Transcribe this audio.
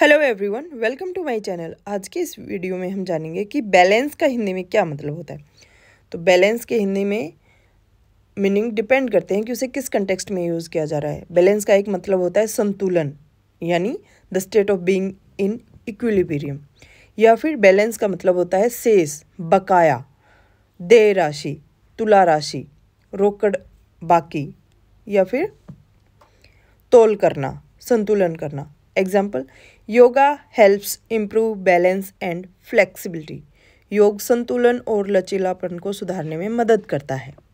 hello everyone welcome to my channel आज के इस वीडियो में हम जानेंगे कि बैलेंस का हिंदी में क्या मतलब होता है तो बैलेंस के हिंदी में मीनिंग डिपेंड करते हैं कि उसे किस कंटेक्स्ट में यूज़ किया जा रहा है बैलेंस का एक मतलब होता है संतुलन यानी the state of being in equilibrium या फिर बैलेंस का मतलब होता है शेष बकाया देय राशि तुला राशि रोकड़ बाकी या फिर तोल करना संतुलन करना example yoga helps improve balance and flexibility योग संतुलन और लचीलापन को सुधारने में मदद करता है